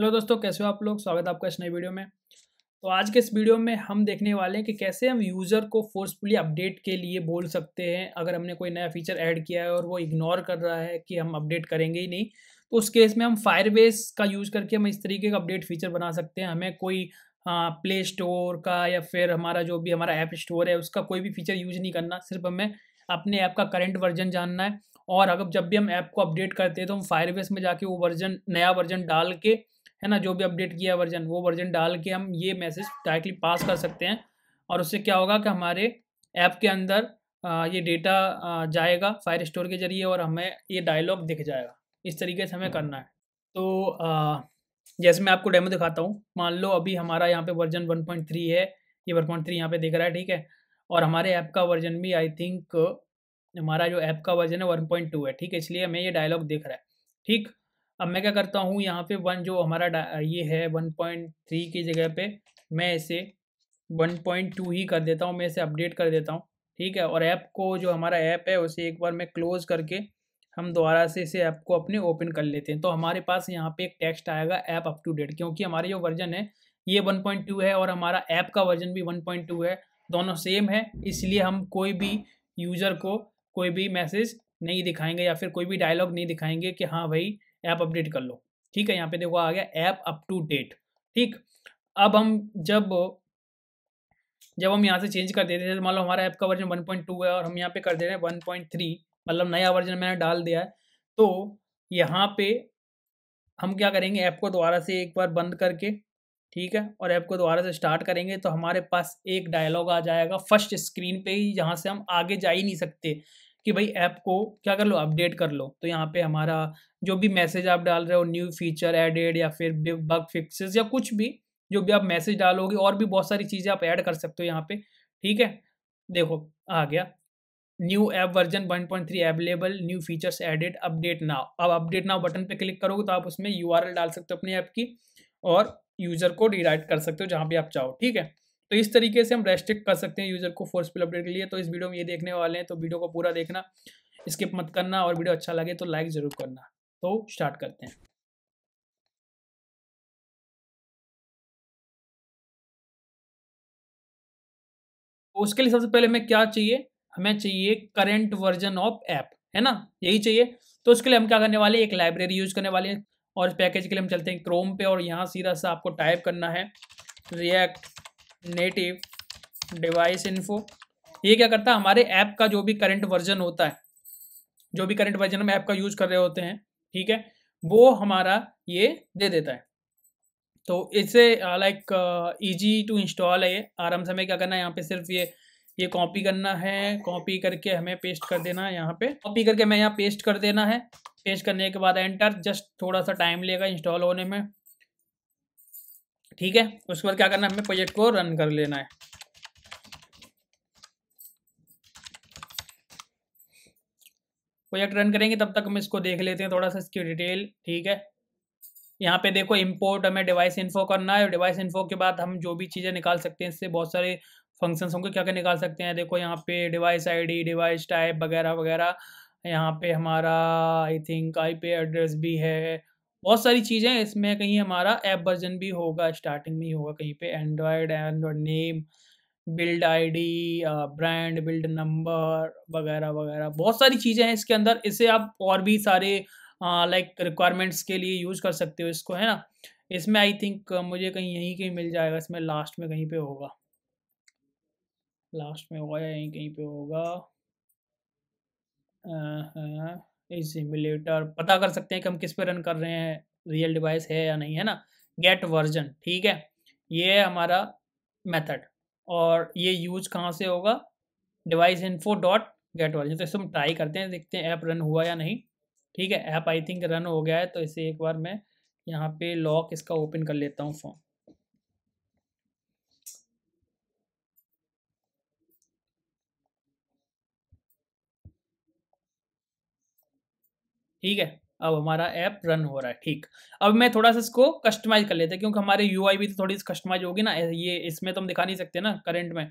Hello दोस्तों कैसे हो आप लोग स्वागत है आपका इस नए वीडियो में तो आज के इस वीडियो में हम देखने वाले हैं कि कैसे हम यूज़र को फोर्सफुली अपडेट के लिए बोल सकते हैं अगर हमने कोई नया फीचर ऐड किया है और वो इग्नोर कर रहा है कि हम अपडेट करेंगे ही नहीं तो उस केस में हम फायरबेस का यूज़ करके हम इस तरीके का अपडेट फीचर बना सकते हैं हमें कोई प्ले हाँ, स्टोर का या फिर हमारा जो भी हमारा ऐप स्टोर है उसका कोई भी फीचर यूज नहीं करना सिर्फ हमें अपने ऐप का करंट वर्जन जानना है और अगर जब भी हम ऐप को अपडेट करते हैं तो हम फायरबेस में जाके वो वर्जन नया वर्जन डाल के है ना जो भी अपडेट किया वर्जन वो वर्जन डाल के हम ये मैसेज डायरेक्टली पास कर सकते हैं और उससे क्या होगा कि हमारे ऐप के अंदर ये डेटा जाएगा फायर स्टोर के जरिए और हमें ये डायलॉग दिख जाएगा इस तरीके से हमें करना है तो जैसे मैं आपको डेमो दिखाता हूँ मान लो अभी हमारा यहाँ पे वर्जन 1.3 है ये 1.3 पॉइंट यहाँ पर दिख रहा है ठीक है और हमारे ऐप का वर्जन भी आई थिंक हमारा जो ऐप का वर्जन है 1.2 है ठीक है इसलिए हमें ये डायलॉग दिख रहा है ठीक अब मैं क्या करता हूँ यहाँ पे वन जो हमारा ये है वन पॉइंट थ्री की जगह पे मैं इसे वन पॉइंट टू ही कर देता हूँ मैं इसे अपडेट कर देता हूँ ठीक है और ऐप को जो हमारा ऐप है उसे एक बार मैं क्लोज़ करके हम दोबारा से इसे ऐप को अपने ओपन कर लेते हैं तो हमारे पास यहाँ पे एक टेक्स्ट आएगा ऐप अप टू डेट क्योंकि हमारे जो वर्जन है ये टू है और हमारा ऐप का वर्जन भी टू है दोनों सेम है इसलिए हम कोई भी यूज़र को कोई भी मैसेज नहीं दिखाएंगे या फिर कोई भी डायलॉग नहीं दिखाएंगे कि हाँ भाई ऐप अपडेट कर लो ठीक है यहाँ पे देखो आ गया ऐप अप टू डेट ठीक अब हम जब जब हम यहाँ से चेंज कर देते हैं तो मान लो हमारा ऐप का वर्जन 1.2 है और हम यहाँ पे कर दे रहे हैं 1.3 मतलब नया वर्जन मैंने डाल दिया है तो यहाँ पे हम क्या करेंगे ऐप को दोबारा से एक बार बंद करके ठीक है और ऐप को दोबारा से स्टार्ट करेंगे तो हमारे पास एक डायलॉग आ जाएगा फर्स्ट स्क्रीन पे ही जहाँ से हम आगे जा ही नहीं सकते कि भाई ऐप को क्या कर लो अपडेट कर लो तो यहाँ पे हमारा जो भी मैसेज आप डाल रहे हो न्यू फीचर एडेड या फिर बग फिक्सेस या कुछ भी जो भी आप मैसेज डालोगे और भी बहुत सारी चीज़ें आप ऐड कर सकते हो यहाँ पे ठीक है देखो आ गया new app version 1.3 point available new features added update now अब अपडेट नाउ बटन पे क्लिक करोगे तो आप उसमें यू डाल सकते हो अपने ऐप की और यूज़र को रिडाइट कर सकते हो जहाँ भी आप चाहो ठीक है तो इस तरीके से हम रेस्ट्रिक्ट कर सकते हैं यूज़र को फोर्सफुल अपडेट के लिए तो इस वीडियो में ये देखने वाले हैं तो वीडियो को पूरा देखना स्किप मत करना और वीडियो अच्छा लगे तो लाइक ज़रूर करना तो स्टार्ट करते हैं तो उसके लिए सबसे पहले हमें क्या चाहिए हमें चाहिए करेंट वर्जन ऑफ ऐप है ना यही चाहिए तो उसके लिए हम क्या करने वाले हैं एक लाइब्रेरी यूज करने वाले हैं और इस पैकेज के लिए हम चलते हैं क्रोम पे और यहाँ सीधा सा आपको टाइप करना है रिएक्ट नेटिव डिवाइस इन्फो ये क्या करता है हमारे ऐप का जो भी करंट वर्जन होता है जो भी करंट वर्जन हम ऐप का यूज कर रहे होते हैं ठीक है वो हमारा ये दे देता है तो इसे लाइक ईजी टू इंस्टॉल है ये आराम से हमें क्या करना है यहाँ पे सिर्फ ये ये कॉपी करना है कॉपी करके हमें पेस्ट कर देना है यहाँ पे कॉपी करके हमें यहाँ पेस्ट कर देना है पेस्ट करने के बाद एंटर जस्ट थोड़ा सा टाइम लेगा इंस्टॉल होने में ठीक है उसके बाद क्या करना है हमें प्रोजेक्ट को रन कर लेना है प्रोजेक्ट रन करेंगे तब तक हम इसको देख लेते हैं थोड़ा सा इसकी डिटेल ठीक है यहाँ पे देखो इंपोर्ट हमें डिवाइस इन्फो करना है डिवाइस इन्फो के बाद हम जो भी चीज़ें निकाल सकते हैं इससे बहुत सारे फंक्शंस होंगे क्या क्या निकाल सकते हैं देखो यहाँ पे डिवाइस आईडी डिवाइस टाइप वगैरह वगैरह यहाँ पे हमारा आई थिंक आईपी एड्रेस भी है बहुत सारी चीज़ें इसमें कहीं हमारा ऐप वर्जन भी होगा स्टार्टिंग में ही होगा कहीं पे Android Android name build ID brand build number वगैरह वगैरह बहुत सारी चीज़ें हैं इसके अंदर इसे आप और भी सारे लाइक रिक्वायरमेंट्स के लिए यूज़ कर सकते हो इसको है ना इसमें आई थिंक मुझे कहीं यहीं कहीं मिल जाएगा इसमें लास्ट में कहीं पे होगा लास्ट में होगा या यहीं कहीं पे होगा हाँ। सिमुलेटर पता कर सकते हैं कि हम किस पे रन कर रहे हैं रियल डिवाइस है या नहीं है ना गेट वर्जन ठीक है ये है हमारा मेथड और ये यूज कहाँ से होगा device info dot get version तो इसे हम ट्राई करते हैं देखते हैं ऐप रन हुआ या नहीं ठीक है ऐप आई थिंक रन हो गया है तो इसे एक बार मैं यहाँ पे लॉक इसका ओपन कर लेता हूँ फॉर्म ठीक है अब हमारा ऐप रन हो रहा है ठीक अब मैं थोड़ा सा इसको कस्टमाइज कर लेते हैं क्योंकि हमारे यू भी तो थोड़ी कस्टमाइज होगी ना ये इसमें तो हम दिखा नहीं सकते ना करेंट में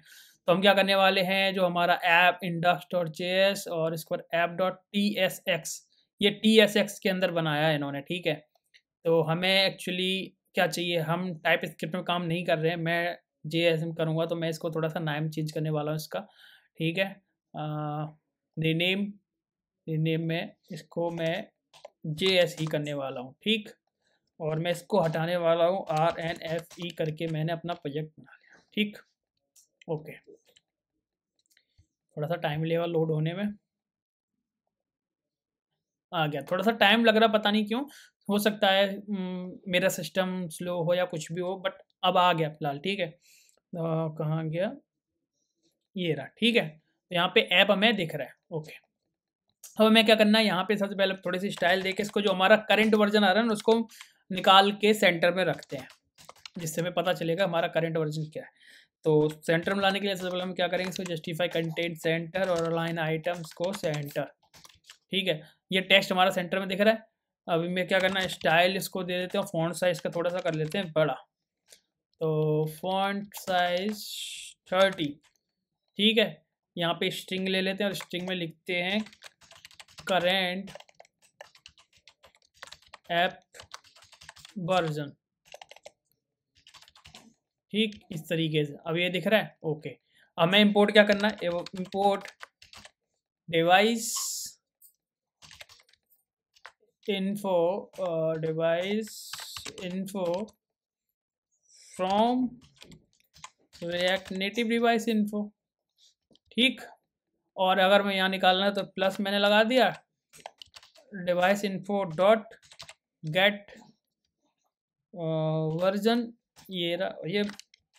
तो हम क्या करने वाले हैं जो हमारा ऐप इंडक्स डॉट जे और इसको app dot T S X ये टी एस एक्स के अंदर बनाया है इन्होंने ठीक है तो हमें एक्चुअली क्या चाहिए हम टाइप स्क्रिप्ट में काम नहीं कर रहे हैं मैं जे एस एम करूँगा तो मैं इसको थोड़ा सा नाम चेंज करने वाला हूँ इसका ठीक है नेम नेम में इसको मैं जे एस ही करने वाला हूँ ठीक और मैं इसको हटाने वाला हूँ आर एन एफ ई करके मैंने अपना प्रोजेक्ट बना लिया ठीक ओके थोड़ा सा टाइम लेगा लोड होने में आ गया थोड़ा सा टाइम लग रहा पता नहीं क्यों हो सकता है मेरा सिस्टम स्लो हो या कुछ भी हो बट अब आ गया फिलहाल ठीक है कहाँ गया ये रहा ठीक है तो यहाँ पे ऐप हमें दिख रहा है ओके अब हमें क्या करना है यहाँ पे सबसे पहले थोड़ी सी स्टाइल देके इसको जो हमारा करंट वर्जन आ रहा है ना उसको निकाल के सेंटर में रखते हैं जिससे हमें पता चलेगा हमारा करंट वर्जन क्या है तो सेंटर में लाने के लिए सबसे पहले हम क्या करेंगे इसको जस्टिफाई कंटेंट सेंटर और लाइन आइटम्स को सेंटर ठीक है ये टेक्स्ट हमारा सेंटर में दिख रहा है अभी मैं क्या करना है स्टाइल इसको दे देते हैं फॉन्ट साइज़ का थोड़ा सा कर लेते हैं बड़ा तो फॉन्ट साइज थर्टी ठीक है यहाँ पे स्ट्रिंग ले लेते हैं और स्ट्रिंग में लिखते हैं करेंट ऐप वर्जन ठीक इस तरीके से अब ये दिख रहा है ओके अब मैं इंपोर्ट क्या करना है import device info device info from React Native device info ठीक और अगर मैं यहाँ निकालना है तो प्लस मैंने लगा दिया device info dot get version ये ये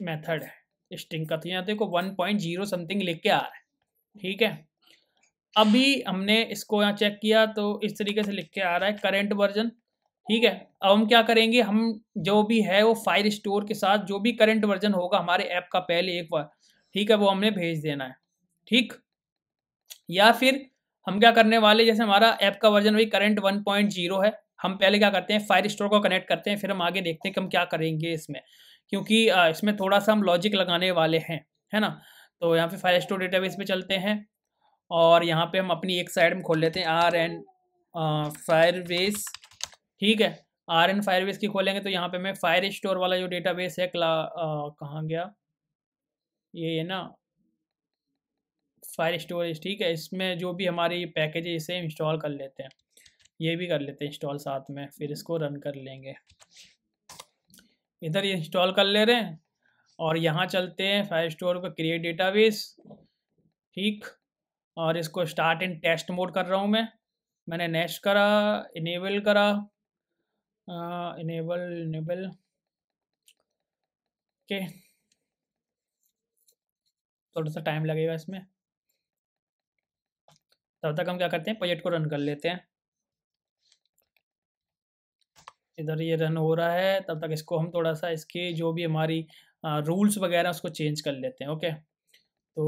मेथड है स्ट्रिंग का तो यहाँ देखो वन पॉइंट जीरो समथिंग के आ रहा है ठीक है अभी हमने इसको यहाँ चेक किया तो इस तरीके से लिख के आ रहा है करेंट वर्जन ठीक है अब हम क्या करेंगे हम जो भी है वो फाइल स्टोर के साथ जो भी करंट वर्जन होगा हमारे ऐप का पहले एक बार ठीक है वो हमने भेज देना है ठीक या फिर हम क्या करने वाले जैसे हमारा ऐप का वर्जन वही करंट 1.0 है हम पहले क्या करते हैं फायर स्टोर को कनेक्ट करते हैं फिर हम आगे देखते हैं कि हम क्या करेंगे इसमें क्योंकि इसमें थोड़ा सा हम लॉजिक लगाने वाले हैं है ना तो यहाँ पे फायर स्टोर डेटाबेस पे चलते हैं और यहाँ पे हम अपनी एक साइड में खोल लेते हैं आर एन फायर ठीक है आर एन फायर की खोलेंगे तो यहाँ पे मैं फायर स्टोर वाला जो डेटाबेस है क्ला कहाँ गया ये है ना फायर स्टोरेज ठीक है इसमें जो भी हमारे ये पैकेज है इसे इंस्टॉल कर लेते हैं ये भी कर लेते हैं इंस्टॉल साथ में फिर इसको रन कर लेंगे इधर ये इंस्टॉल कर ले रहे हैं और यहाँ चलते हैं फायर स्टोर का क्रिएट डेटाबेस ठीक और इसको स्टार्ट इन टेस्ट मोड कर रहा हूँ मैं मैंने नेक्स्ट करा इनेबल करा इनेबल इनेबल ओके थोड़ा सा टाइम लगेगा इसमें तब तक हम क्या करते हैं प्रोजेक्ट को रन कर लेते हैं इधर ये रन हो रहा है तब तक इसको हम थोड़ा सा इसकी जो भी हमारी रूल्स वगैरह उसको चेंज कर लेते हैं ओके तो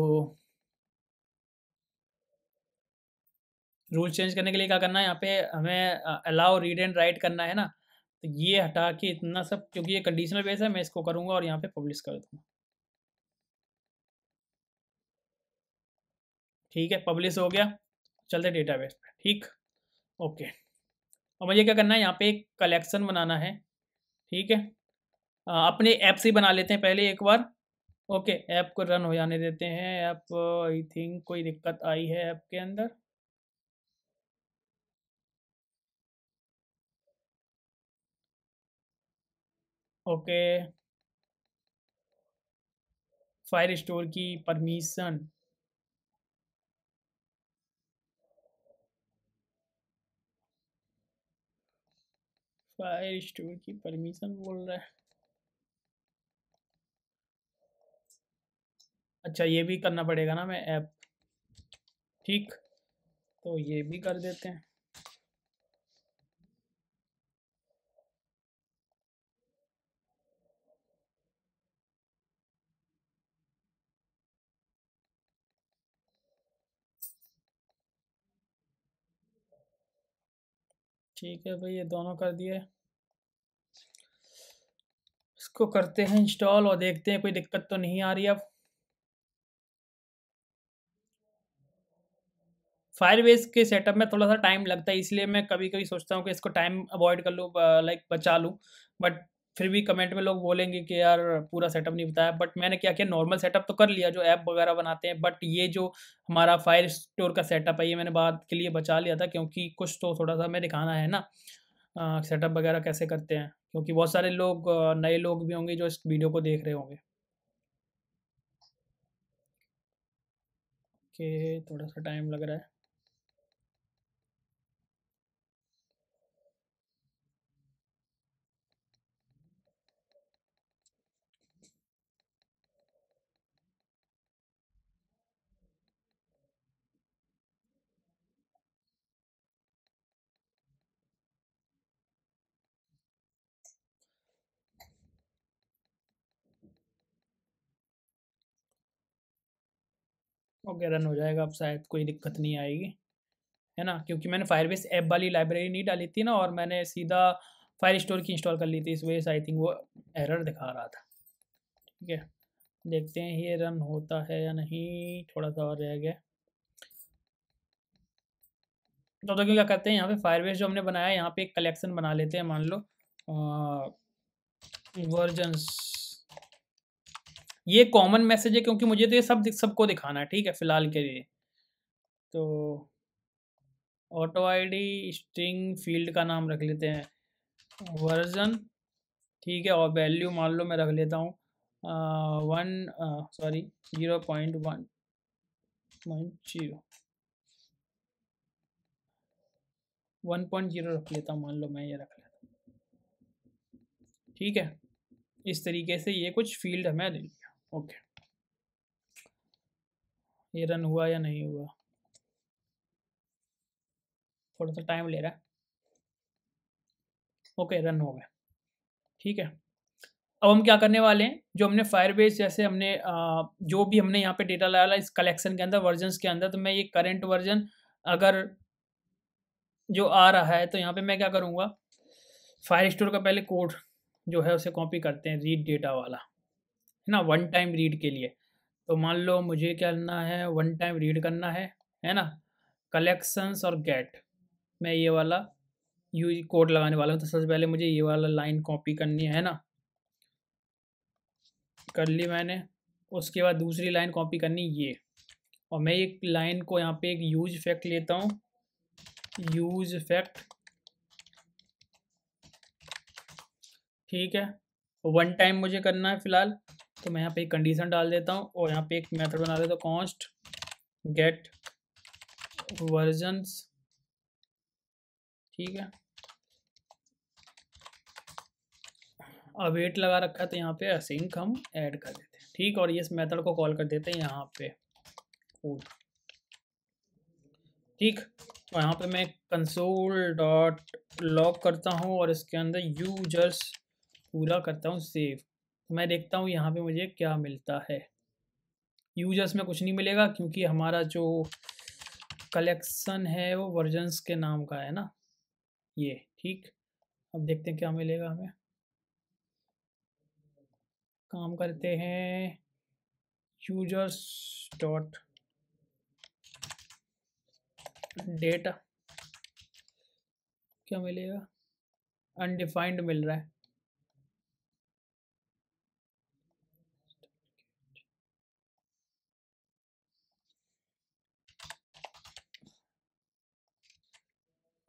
रूल चेंज करने के लिए क्या करना है यहाँ पे हमें अलाउ रीड एंड राइट करना है ना तो ये हटा के इतना सब क्योंकि ये कंडीशनल बेस है मैं इसको करूँगा और यहाँ पे पब्लिश कर दूँगा ठीक है पब्लिश हो गया चलते डेटाबेस पे ठीक ओके और मुझे क्या करना है यहाँ पे एक कलेक्शन बनाना है ठीक है अपने ऐप से बना लेते हैं पहले एक बार ओके ऐप को रन हो जाने देते हैं ऐप आई थिंक कोई दिक्कत आई है ऐप के अंदर ओके फायर स्टोर की परमिशन फायर स्टोर की परमिशन बोल रहा है अच्छा ये भी करना पड़ेगा ना मैं ऐप ठीक तो ये भी कर देते हैं ठीक है भाई ये दोनों कर दिए इसको करते हैं इंस्टॉल और देखते हैं कोई दिक्कत तो नहीं आ रही अब फायरवेज के सेटअप में थोड़ा सा टाइम लगता है इसलिए मैं कभी कभी सोचता हूँ कि इसको टाइम अवॉइड कर लूँ लाइक बचा लूँ बट फिर भी कमेंट में लोग बोलेंगे कि यार पूरा सेटअप नहीं बताया बट मैंने क्या किया नॉर्मल सेटअप तो कर लिया जो ऐप वगैरह बनाते हैं बट ये जो हमारा फायर स्टोर का सेटअप है ये मैंने बाद के लिए बचा लिया था क्योंकि कुछ तो थोड़ा सा मैं दिखाना है ना सेटअप वगैरह कैसे करते हैं क्योंकि बहुत सारे लोग नए लोग भी होंगे जो इस वीडियो को देख रहे होंगे ओके थोड़ा सा टाइम लग रहा है ओके रन हो जाएगा अब शायद कोई दिक्कत नहीं आएगी है ना क्योंकि मैंने फायरबेस ऐप वाली लाइब्रेरी नहीं डाली थी ना और मैंने सीधा फायर स्टोर की इंस्टॉल कर ली थी इस वजह से आई थिंक वो एरर दिखा रहा था ठीक है देखते हैं ये रन होता है या नहीं थोड़ा सा और रह गया तो तो क्या करते हैं यहाँ पे फायरबेस जो हमने बनाया है यहाँ पे एक कलेक्शन बना लेते हैं मान लो वर्जन्स ये कॉमन मैसेज है क्योंकि मुझे तो ये सब सबको दिखाना है ठीक है फिलहाल के लिए तो ऑटो आईडी स्ट्रिंग फील्ड का नाम रख लेते हैं वर्जन ठीक है और वैल्यू मान लो मैं रख लेता हूँ one sorry zero point one point zero one point zero रख लेता हूँ मान लो मैं ये रख लेता हूँ ठीक है इस तरीके से ये कुछ फील्ड हमें ओके ये रन हुआ या नहीं हुआ थोड़ा सा टाइम ले रहा है ओके रन हो गया ठीक है अब हम क्या करने वाले हैं जो हमने फायरबेस जैसे हमने आ, जो भी हमने यहाँ पे डेटा लाया इस कलेक्शन के अंदर वर्जन के अंदर तो मैं ये करेंट वर्जन अगर जो आ रहा है तो यहाँ पे मैं क्या करूँगा फायर स्टोर का पहले कोड जो है उसे कॉपी करते हैं रीड डेटा वाला है ना वन टाइम रीड के लिए तो मान लो मुझे क्या करना है वन टाइम रीड करना है है ना कलेक्शंस और गेट मैं ये वाला यू कोड लगाने वाला हूँ तो सबसे पहले मुझे ये वाला लाइन कॉपी करनी है ना कर ली मैंने उसके बाद दूसरी लाइन कॉपी करनी ये और मैं एक लाइन को यहाँ पे एक यूज इफेक्ट लेता हूँ यूज इफेक्ट ठीक है वन टाइम मुझे करना है फिलहाल तो मैं यहाँ पे एक कंडीशन डाल देता हूँ और यहाँ पे एक मेथड बना देता हूँ कॉन्स्ट गेट वर्जन्स ठीक है अब एट लगा रखा है तो यहाँ पे असिंक हम ऐड कर देते हैं ठीक और ये इस मेथड को कॉल कर देते हैं यहाँ पे कूद ठीक और तो यहाँ पे मैं कंसोल डॉट लॉक करता हूँ और इसके अंदर यूजर्स पूरा करता हूँ सेव मैं देखता हूँ यहाँ पे मुझे क्या मिलता है यूजर्स में कुछ नहीं मिलेगा क्योंकि हमारा जो कलेक्शन है वो वर्जन्स के नाम का है ना ये ठीक अब देखते हैं क्या मिलेगा हमें काम करते हैं यूजर्स डॉट डेटा क्या मिलेगा अनडिफाइंड मिल रहा है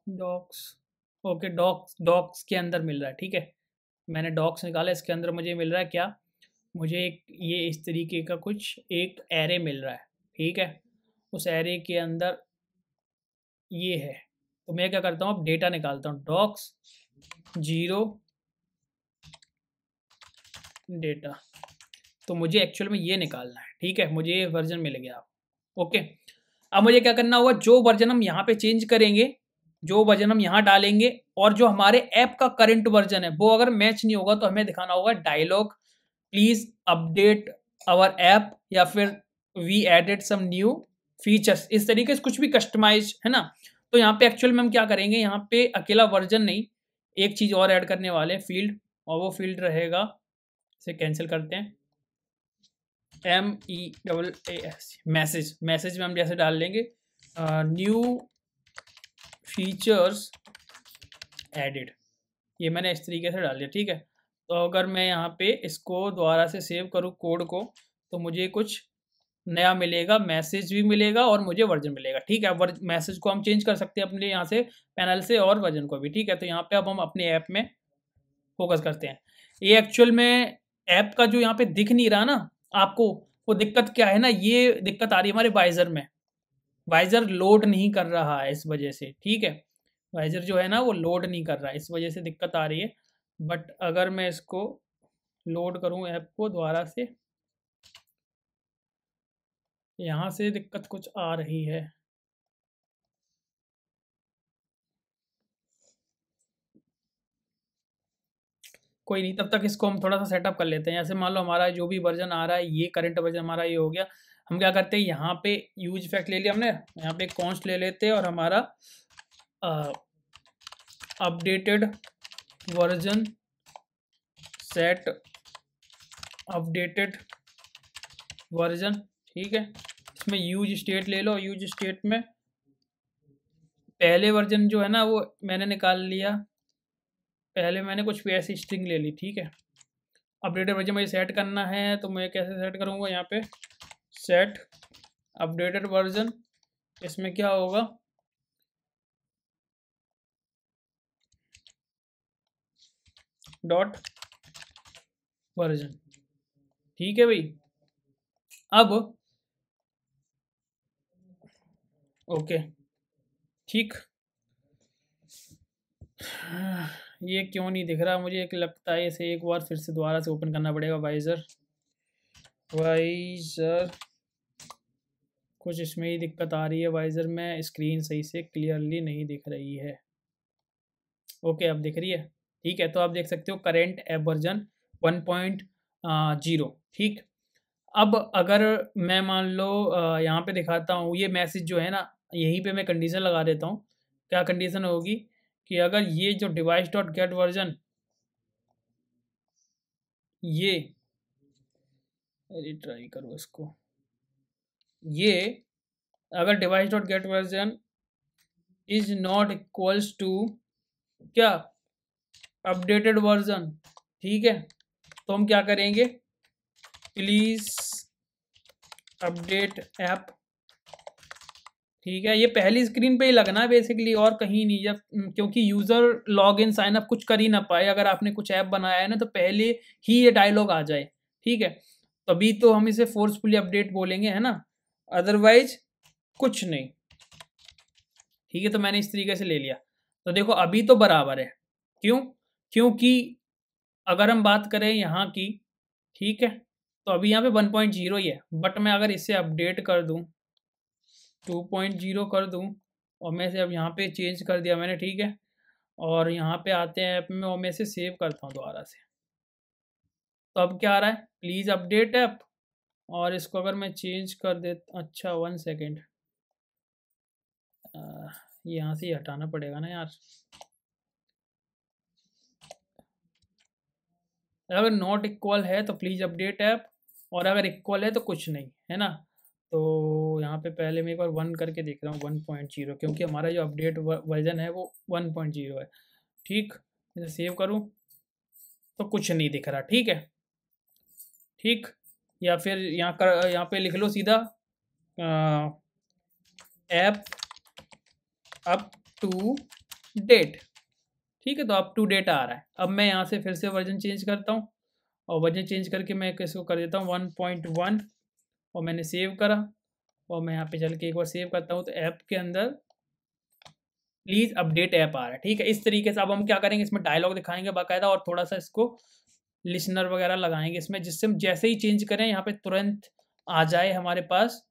डॉक्स ओके डॉक्स डॉक्स के अंदर मिल रहा है ठीक है मैंने डॉक्स निकाला इसके अंदर मुझे मिल रहा है क्या मुझे एक ये इस तरीके का कुछ एक एरे मिल रहा है ठीक है उस एरे के अंदर ये है तो मैं क्या करता हूँ अब डेटा निकालता हूँ डॉक्स जीरो डेटा तो मुझे एक्चुअल में ये निकालना है ठीक है मुझे ये वर्जन मिल गया ओके अब मुझे क्या करना होगा जो वर्जन हम यहाँ पे चेंज करेंगे जो वजन हम यहाँ डालेंगे और जो हमारे ऐप का करंट वर्जन है वो अगर मैच नहीं होगा तो हमें दिखाना होगा dialogue please update our app या फिर we added some new features इस तरीके से कुछ भी कस्टमाइज है ना तो यहाँ पे एक्चुअल में हम क्या करेंगे यहाँ पे अकेला वर्जन नहीं एक चीज़ और ऐड करने वाले फील्ड और वो फील्ड रहेगा इसे कैंसिल करते हैं M E double A S message message में हम जैसे डाल लेंगे न्यू uh, फीचर्स एडिड ये मैंने इस तरीके से डाल दिया ठीक है तो अगर मैं यहाँ पे इसको दोबारा से सेव करूँ कोड को तो मुझे कुछ नया मिलेगा मैसेज भी मिलेगा और मुझे वर्जन मिलेगा ठीक है मैसेज को हम चेंज कर सकते हैं अपने यहाँ से पैनल से और वर्जन को भी ठीक है तो यहाँ पे अब हम अपने ऐप में फोकस करते हैं ये एक्चुअल में ऐप का जो यहाँ पे दिख नहीं रहा ना आपको वो दिक्कत क्या है ना ये दिक्कत आ रही है हमारे बाइजर में वाइजर लोड नहीं कर रहा है इस वजह से ठीक है वाइजर जो है ना वो लोड नहीं कर रहा है इस वजह से दिक्कत आ रही है बट अगर मैं इसको लोड करूं ऐप को दोबारा से यहां से दिक्कत कुछ आ रही है कोई नहीं तब तक इसको हम थोड़ा सा सेटअप कर लेते हैं ऐसे मान लो हमारा जो भी वर्जन आ रहा है ये करंट वर्जन हमारा ये हो गया हम क्या करते हैं यहाँ पे यूज इफेक्ट ले लिया हमने यहाँ पे कॉन्स्ट ले लेते हैं और हमारा updated version set updated version ठीक है इसमें यूज स्टेट ले लो यूज स्टेट में पहले वर्जन जो है ना वो मैंने निकाल लिया पहले मैंने कुछ भी ऐसी स्ट्रिंग ले ली ठीक है अपडेटेड वर्जन मुझे सेट करना है तो मैं कैसे सेट करूँगा यहाँ पे सेट अपडेटेड वर्जन इसमें क्या होगा डॉट वर्जन ठीक है भाई अब ओके ठीक ये क्यों नहीं दिख रहा मुझे एक लगता है इसे एक बार फिर से दोबारा से ओपन करना पड़ेगा वाइज़र वाइज़र कुछ इसमें ही दिक्कत आ रही है वाइज़र में स्क्रीन सही से क्लियरली नहीं दिख रही है ओके अब दिख रही है ठीक है तो आप देख सकते हो current app version one point zero ठीक अब अगर मैं मान लो यहाँ पे दिखाता हूँ ये मैसेज जो है ना यहीं पे मैं कंडीशन लगा देता हूँ क्या कंडीशन होगी कि अगर ये जो डिवाइस डॉट गेट वर्जन ये ट्राई करो इसको ये अगर device dot get version is not equals to क्या अपडेटेड वर्जन ठीक है तो हम क्या करेंगे प्लीज अपडेट ऐप ठीक है ये पहली स्क्रीन पे ही लगना है बेसिकली और कहीं नहीं जब हम्म, क्योंकि user log in sign up कुछ कर ही ना पाए अगर आपने कुछ ऐप बनाया है ना तो पहले ही ये डायलॉग आ जाए ठीक है तभी तो हम इसे फोर्सफुली अपडेट बोलेंगे है ना अदरवाइज कुछ नहीं ठीक है तो मैंने इस तरीके से ले लिया तो देखो अभी तो बराबर है क्यों क्योंकि अगर हम बात करें यहाँ की ठीक है तो अभी यहाँ पे वन पॉइंट जीरो ही है बट मैं अगर इसे अपडेट कर दूँ टू पॉइंट जीरो कर दूँ और मैं इसे अब यहाँ पे चेंज कर दिया मैंने ठीक है और यहाँ पे आते हैं ऐप में और मैं इसे सेव करता हूँ दोबारा से तो अब क्या आ रहा है प्लीज़ अपडेट ऐप और इसको अगर मैं चेंज कर दे अच्छा वन सेकेंड यहाँ से ही हटाना पड़ेगा ना यार अगर नॉट इक्वल है तो प्लीज़ अपडेट ऐप और अगर इक्वल है तो कुछ नहीं है ना तो यहाँ पे पहले मैं एक बार वन करके देख रहा हूँ वन पॉइंट जीरो क्योंकि हमारा जो अपडेट वर्जन है वो वन पॉइंट जीरो है ठीक सेव करूँ तो कुछ नहीं दिख रहा ठीक है ठीक या फिर यहाँ कर यहाँ पे लिख लो सीधा ऐप अप टू डेट ठीक है तो अप टू डेट आ रहा है अब मैं यहाँ से फिर से वर्जन चेंज करता हूँ और वर्जन चेंज करके मैं इसको कर देता हूँ वन पॉइंट वन और मैंने सेव करा और मैं यहाँ पे चल के एक बार सेव करता हूँ तो ऐप के अंदर प्लीज़ अपडेट ऐप आ रहा है ठीक है इस तरीके से अब हम क्या करेंगे इसमें डायलॉग दिखाएंगे बाकायदा और थोड़ा सा इसको लिसनर वगैरह लगाएंगे इसमें जिससे हम जैसे ही चेंज करें यहाँ पे तुरंत आ जाए हमारे पास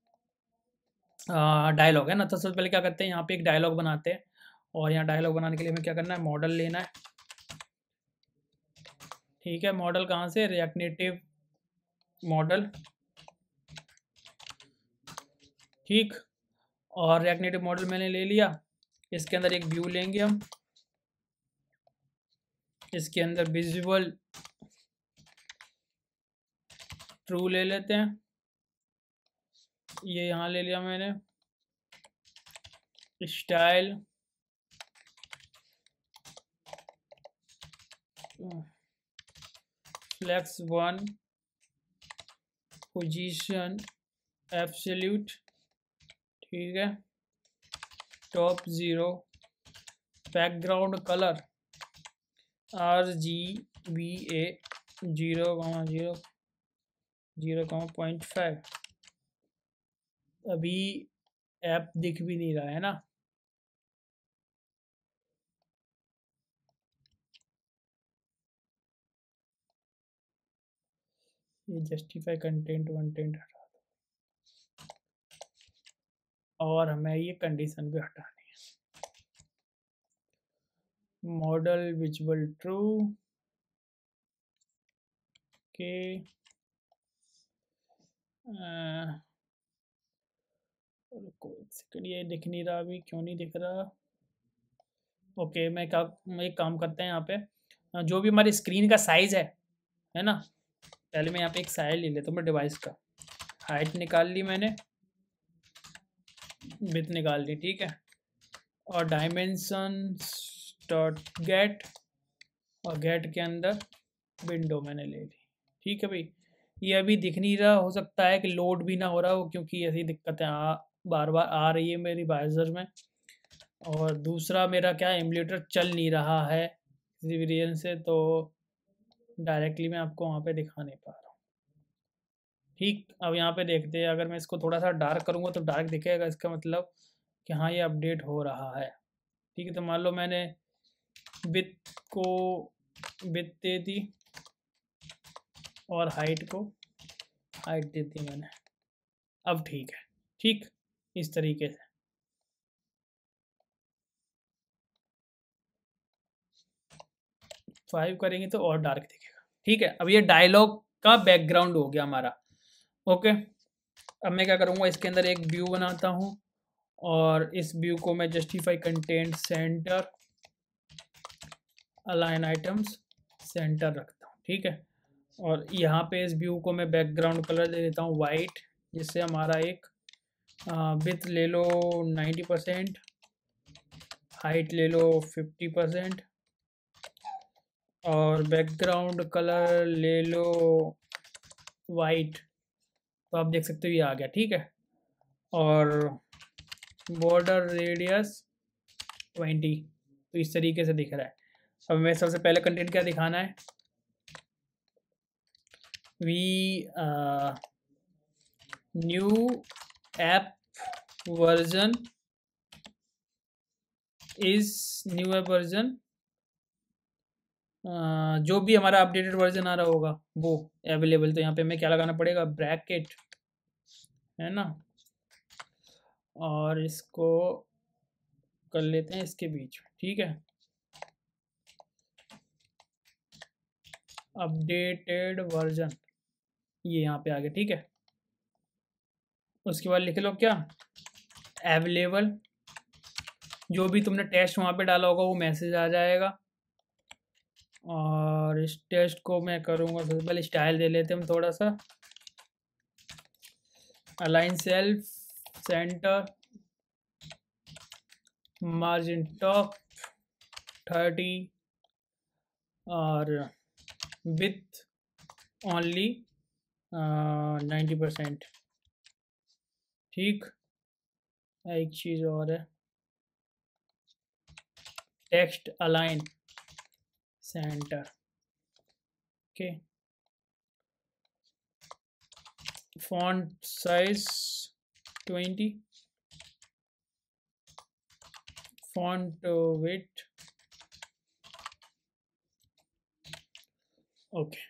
डायलॉग है ना तो सबसे पहले क्या करते हैं यहाँ पे एक डायलॉग बनाते हैं और यहाँ डायलॉग बनाने के लिए हमें क्या करना है मॉडल लेना है ठीक है मॉडल कहाँ से रिएक्टिव मॉडल ठीक और रिएक्टिव मॉडल मैंने ले लिया इसके अंदर एक व्यू लेंगे हम इसके अंदर विजुअल ट्रू ले लेते हैं ये यहाँ ले लिया मैंने style flex one position absolute ठीक है top zero background colour R G B A zero zero zero comma point five अभी ऐप दिख भी नहीं रहा है ना ये जस्टिफाई कंटेंट वंटेंट हटा दो और हमें ये कंडीशन भी हटानी है मॉडल विजुअल ट्रू के okay. रुको एक सेकंड ये दिख नहीं रहा अभी क्यों नहीं दिख रहा ओके मैं का एक काम करते हैं यहाँ पे जो भी हमारी स्क्रीन का साइज़ है है ना पहले मैं यहाँ पे एक साइज ले लेता हूँ मैं डिवाइस का हाइट निकाल ली मैंने बिथ निकाल ली ठीक है और डायमेंसन डॉट गेट और गेट के अंदर विंडो मैंने ले ली ठीक है भाई ये अभी दिख नहीं रहा हो सकता है कि लोड भी ना हो रहा हो क्योंकि ऐसी दिक्कतें आ बार बार आ रही है मेरी बाइजर में और दूसरा मेरा क्या एमुलेटर चल नहीं रहा है किसी भी रीजन से तो डायरेक्टली मैं आपको वहाँ पे दिखा नहीं पा रहा हूँ ठीक अब यहाँ पे देखते हैं अगर मैं इसको थोड़ा सा डार्क करूँगा तो डार्क दिखेगा इसका मतलब कि हाँ ये अपडेट हो रहा है ठीक है तो मान लो मैंने बित को बित दे दी और हाइट को हाइट दे दी मैंने अब ठीक है ठीक इस तरीके से फाइव करेंगे तो और डार्क दिखेगा ठीक है अब ये डायलॉग का बैकग्राउंड हो गया हमारा ओके अब मैं क्या करूँगा इसके अंदर एक व्यू बनाता हूँ और इस व्यू को मैं justify content centre align items centre रखता हूँ ठीक है और यहाँ पे इस व्यू को मैं बैकग्राउंड कलर दे देता हूँ वाइट जिससे हमारा एक विथ ले लो नाइन्टी परसेंट हाइट ले लो फिफ्टी परसेंट और बैकग्राउंड कलर ले लो वाइट तो आप देख सकते हो ये आ गया ठीक है और बॉर्डर रेडियस ट्वेंटी तो इस तरीके से दिख रहा है अब मैं सबसे पहले कंटेंट क्या दिखाना है we uh, new app version is new app version Uh, जो भी हमारा अपडेटेड वर्जन आ रहा होगा वो अवेलेबल तो यहाँ पे हमें क्या लगाना पड़ेगा ब्रैकेट है ना और इसको कर लेते हैं इसके बीच ठीक है अपडेटेड वर्जन ये यहाँ पे आ गया ठीक है उसके बाद लिख लो क्या अवेलेबल जो भी तुमने टेस्ट वहाँ पे डाला होगा वो मैसेज आ जाएगा और इस टेस्ट को मैं करूँगा सबसे पहले स्टाइल दे लेते हम थोड़ा सा align self centre margin top thirty और विथ ओनली नाइन्टी हाँ, परसेंट ठीक हाँ, एक चीज़ और है text align centre okay font size twenty font font okay uh, okay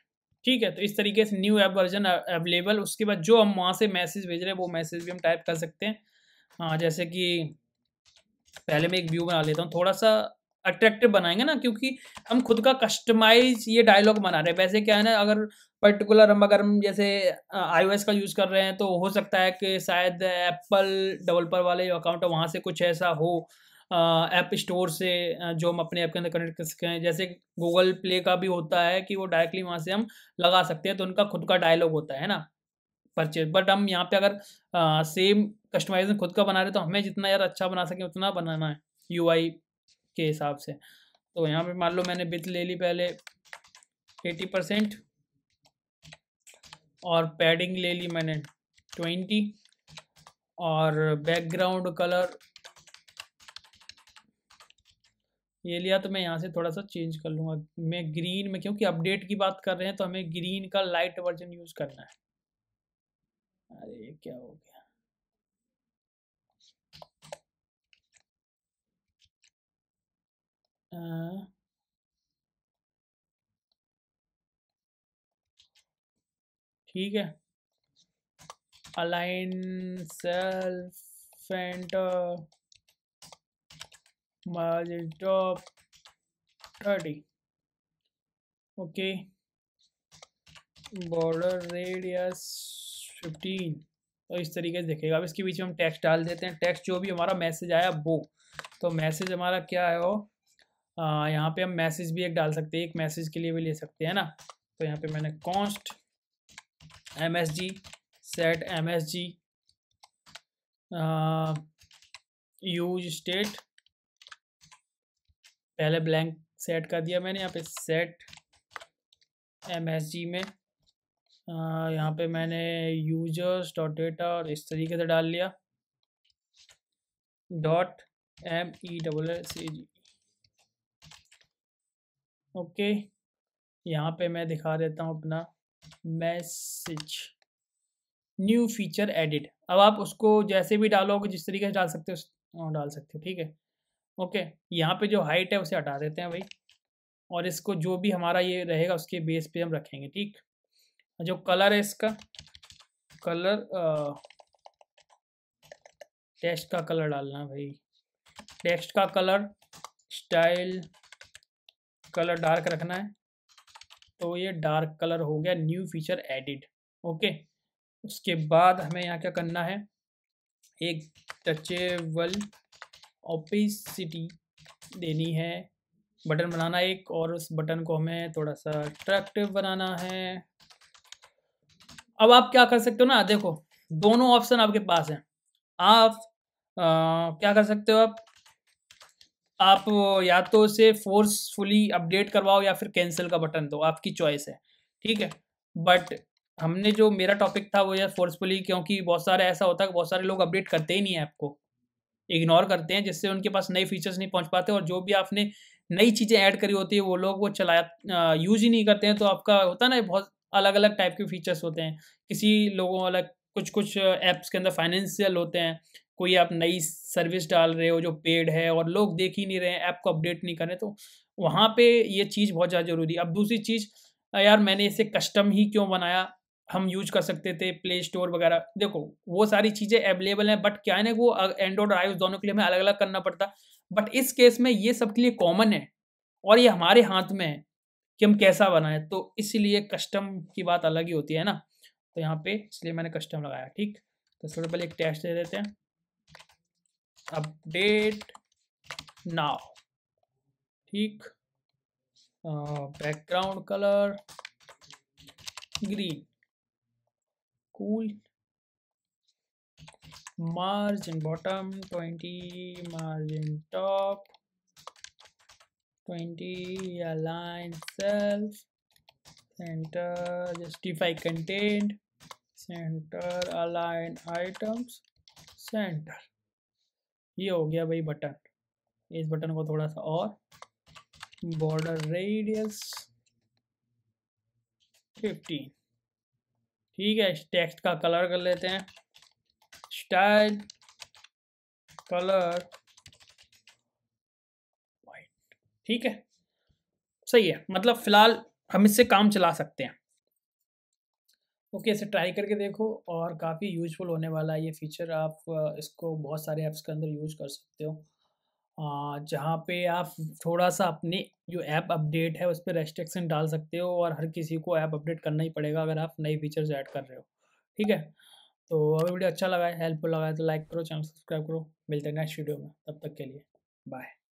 ठीक है तो इस तरीके से न्यू ऐप वर्जन अवेलेबल उसके बाद जो हम वहाँ से मैसेज भेज रहे हैं वो मैसेज भी हम टाइप कर सकते हैं हाँ जैसे कि पहले मैं एक व्यू बना लेता हूँ थोड़ा सा अट्रैक्टिव बनाएंगे ना क्योंकि हम खुद का कस्टमाइज ये डायलॉग बना रहे हैं वैसे क्या है ना अगर पर्टिकुलर हम अगर हम जैसे आईओएस का यूज़ कर रहे हैं तो हो सकता है कि शायद एप्पल डेवलपर वाले जो अकाउंट है वहाँ से कुछ ऐसा हो ऐप स्टोर से जो हम अपने ऐप के अंदर कनेक्ट कर सकते हैं जैसे गूगल प्ले का भी होता है कि वो डायरेक्टली वहाँ से हम लगा सकते हैं तो उनका खुद का डायलॉग होता है ना परचेज बट हम यहाँ पे अगर सेम कस्टमाइजेशन खुद का बना रहे तो हमें जितना यार अच्छा बना सकें उतना बनाना है यू के हिसाब से तो यहाँ पे मान लो मैंने बिथ ले ली पहले एटी परसेंट और पैडिंग ले ली मैंने ट्वेंटी और बैकग्राउंड कलर ये लिया तो मैं यहाँ से थोड़ा सा चेंज कर लूँगा मैं ग्रीन में क्योंकि अपडेट की बात कर रहे हैं तो हमें ग्रीन का लाइट वर्जन यूज़ करना है अरे ये क्या हो गया ठीक है align self end merge top 30 okay border radius 15 तो इस तरीके से देखेगा अब इसके बीच में हम टेक्स्ट डाल देते हैं टेक्स्ट जो भी हमारा मैसेज आया वो तो मैसेज हमारा क्या है वो यहाँ पे हम मैसेज भी एक डाल सकते हैं एक मैसेज के लिए भी ले सकते हैं ना तो यहाँ पे मैंने const M S G set M S G use state पहले ब्लैंक सेट कर दिया मैंने यहाँ पे सेट एम एस जी में यहाँ पे मैंने यूजर्स डॉट डेटा और इस तरीके से डाल लिया dot M E double S A G okay यहाँ पे मैं दिखा देता हूँ अपना मैसेज न्यू फीचर एडिट अब आप उसको जैसे भी डालोगे जिस तरीके से डाल सकते हो हाँ, डाल सकते हो ठीक है ओके यहाँ पे जो हाइट है उसे हटा देते हैं भाई और इसको जो भी हमारा ये रहेगा उसके बेस पे हम रखेंगे ठीक जो कलर है इसका कलर टेक्स्ट का कलर डालना भाई टेक्स्ट का कलर स्टाइल कलर डार्क रखना है तो ये डार्क कलर हो गया न्यू फीचर एडिड ओके उसके बाद हमें यहाँ क्या करना है एक टचेबल ओपेसिटी देनी है बटन बनाना एक और उस बटन को हमें थोड़ा सा अट्रैक्टिव बनाना है अब आप क्या कर सकते हो ना देखो दोनों ऑप्शन आपके पास हैं आप आ, क्या कर सकते हो आप आप या तो उसे फोर्सफुली अपडेट करवाओ या फिर कैंसिल का बटन दो आपकी चॉइस है ठीक है बट हमने जो मेरा टॉपिक था वो यार फोर्सफुली क्योंकि बहुत सारे ऐसा होता है बहुत सारे लोग अपडेट करते ही नहीं है आपको इग्नोर करते हैं जिससे उनके पास नए फीचर्स नहीं पहुंच पाते और जो भी आपने नई चीज़ें ऐड करी होती है वो लोग वो चलाया यूज ही नहीं करते हैं तो आपका होता ना बहुत अलग अलग टाइप के फीचर्स होते हैं किसी लोगों अलग कुछ कुछ ऐप्स के अंदर फाइनेंशियल होते हैं कोई आप नई सर्विस डाल रहे हो जो पेड है और लोग देख ही नहीं रहे हैं ऐप को अपडेट नहीं कर रहे तो वहाँ पे ये चीज़ बहुत ज़्यादा ज़रूरी है अब दूसरी चीज़ यार मैंने इसे कस्टम ही क्यों बनाया हम यूज कर सकते थे प्ले स्टोर वगैरह देखो वो सारी चीज़ें अवेलेबल हैं बट क्या है ना वो एंड्रॉयड और आईओएस दोनों के लिए हमें अलग अलग करना पड़ता बट इस केस में ये सब के लिए कॉमन है और ये हमारे हाथ में है कि हम कैसा बनाए तो इसीलिए कस्टम की बात अलग ही होती है ना तो यहाँ पे इसलिए मैंने कस्टम लगाया ठीक तो सबसे पहले एक टेस्ट दे देते हैं अपडेट नाउ ठीक background colour green cool margin bottom 20 margin top 20 align self center justify content center align items center ये हो गया भाई बटन इस बटन को थोड़ा सा और बॉर्डर रेडियस 15 ठीक है टेक्स्ट का कलर कर लेते हैं स्टाइल कलर वाइट ठीक है सही है मतलब फिलहाल हम इससे काम चला सकते हैं ओके इसे ट्राई करके देखो और काफ़ी यूजफुल होने वाला है ये फीचर आप इसको बहुत सारे ऐप्स के अंदर यूज कर सकते हो जहाँ पे आप थोड़ा सा अपने जो ऐप अपडेट है उस पर रेस्ट्रिक्शन डाल सकते हो और हर किसी को ऐप अपडेट करना ही पड़ेगा अगर आप नए फीचर्स ऐड कर रहे हो ठीक है तो अगर वीडियो अच्छा लगा है हेल्पफुल लगा है तो लाइक करो चैनल सब्सक्राइब करो मिलते हैं नेक्स्ट वीडियो में तब तक के लिए बाय